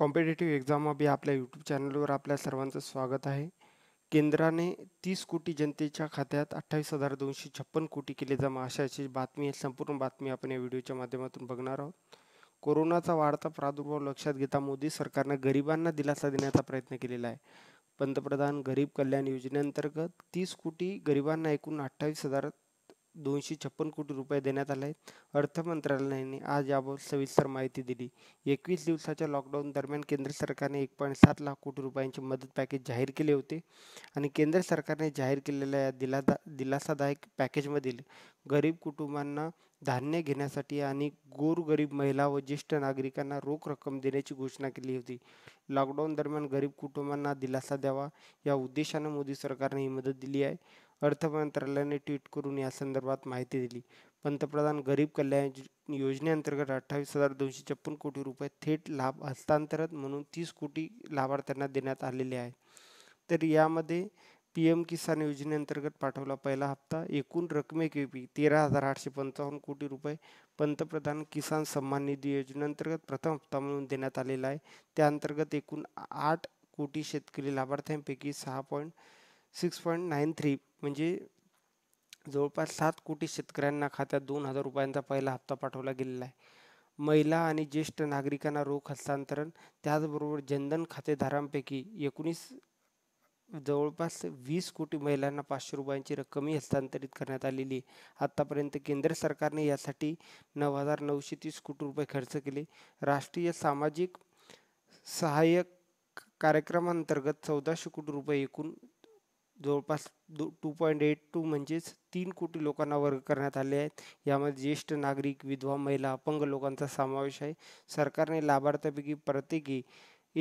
competitive exam अभि आपल्या YouTube चॅनलवर आपल्या सर्वांचं स्वागत आहे केंद्राने तीस कोटी जनतेच्या खात्यात अठ्ठावीस हजार दोनशे छप्पन कोटी केले जमा अशाची बातमी बातमी संपूर्ण बातमी आपण या व्हिडिओच्या माध्यमातून बघणार आहोत कोरोनाचा वाढता प्रादुर्भाव लक्षात घेता मोदी सरकारनं गरिबांना दिलासा देण्याचा प्रयत्न केलेला आहे पंतप्रधान गरीब कल्याण योजनेअंतर्गत तीस कोटी गरिबांना एकूण अठ्ठावीस हजार दोनशे छप्पन कोटी रुपये देण्यात आले आहेत अर्थ मंत्रालयाने आज याबाबत सविस्तर माहिती दिली एकवीस दिवसाच्या लॉकडाऊन दरम्यान केंद्र सरकारने एक पॉईंट सात लाख कोटी रुपयांचे मदत पॅकेज जाहीर केले होते आणि केंद्र सरकारने जाहीर केलेल्या या दिलादा दिलासादायक पॅकेजमधील गरीब कुटुंबांना धान्य घेण्यासाठी आणि गोरगरीब महिला व ज्येष्ठ नागरिकांना रोख रक्कम देण्याची घोषणा केली होती लॉकडाऊन दरम्यान गरीब कुटुंबांना दिलासा द्यावा या उद्देशाने मोदी सरकारने ही मदत दिली आहे अर्थ मंत्रालयाने ट्विट करून या संदर्भात माहिती दिली पंतप्रधान गरीब कल्याण योजनेअंतर्गत अठ्ठावीस हजार दोनशे छप्पन कोटी रुपये थेट लाभ हस्तांतरण म्हणून तीस कोटी लाभार्थ्यांना देण्यात आलेले आहे तर यामध्ये पी एम किसान योजनेअंतर्गत पाठवला पहिला हप्ता एकूण रकमेपैकी तेरा हजार आठशे पंचावन्न कोटी रुपये पंतप्रधान किसान सन्मान निधी योजनेअंतर्गत प्रथम हप्ता म्हणून देण्यात आलेला आहे त्याअंतर्गत एकूण आठ कोटी शेतकरी लाभार्थ्यांपैकी सहा point six point nine three म्हणजे जवळपास सात कोटी शेतकऱ्यांना खात्यात दोन हजार रुपयांचा पहिला हप्ता पाठवला गेलेला आहे महिला आणि ज्येष्ठ नागरिकांना रोख हस्तांतरण त्याचबरोबर जनधन खातेधारांपैकी एकोणीस जवळपास वीस कोटी महिलांना पाचशे रुपयांची रक्कमही हस्तांतरित करण्यात आलेली आहे आत्तापर्यंत केंद्र सरकारने यासाठी नऊ हजार नऊशे तीस कोटी रुपये खर्च केले राष्ट्रीय सामाजिक सहाय्यक कार्यक्रमांतर्गत चौदाशे कोटी रुपये एकूण जवळपास दो टू पॉईंट एट टू म्हणजेच तीन कोटी लोकांना वर्ग करण्यात आले आहेत यामध्ये ज्येष्ठ नागरिक विधवा महिला अपंग लोकांचा समावेश आहे सरकारने लाभार्थ्यापैकी प्रत्येकी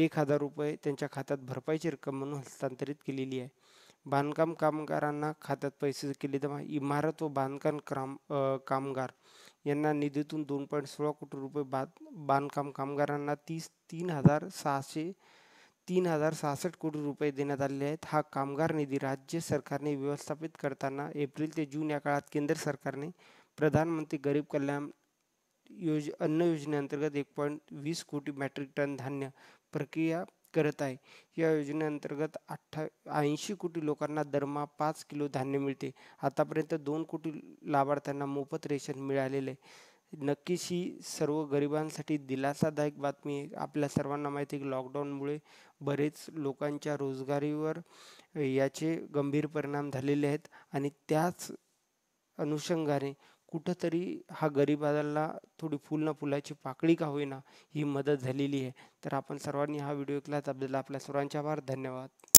एक हजार रुपये त्यांच्या खात्यात भरपाईची रक्कम म्हणून हस्तांतरित केलेली आहे बांधकाम कामगारांना खात्यात पैसे केले जमा इमारत व बांधकाम क्राम कामगार यांना निधीतून दोन पॉईंट सोळा कोटी रुपये बांधकाम कामगारांना तीस तीन हजार सहाशे तीन हजार सहासष्ट कोटी रुपये देण्यात आलेले आहेत हा कामगार निधी राज्य सरकारने व्यवस्थापित करताना एप्रिल ते जून या काळात केंद्र सरकारने प्रधानमंत्री गरीब कल्याण योज अन्न योजनेअंतर्गत एक पॉईंट वीस कोटी मॅट्रिक टन धान्य प्रक्रिया करत आहे या योजनेअंतर्गत अठ्ठा ऐंशी कोटी लोकांना दरमहा पाच किलो धान्य मिळते आतापर्यंत दोन कोटी लाभार्थ्यांना मोफत रेशन मिळालेले आहे नक्कीच ही सर्व गरिबांसाठी दिलासादायक बातमी आहे आपल्या सर्वांना माहिती आहे की लॉकडाऊनमुळे बरेच लोकांच्या रोजगारीवर याचे गंभीर परिणाम झालेले आहेत आणि त्याच अनुषंगाने कुठंतरी हा गरिबाला थोडी फुल न फुलाची पाकळी का होईना ही मदत झालेली आहे तर आपण सर्वांनी हा व्हिडिओ तर आपल्याला आपल्या सर्वांचे आभार धन्यवाद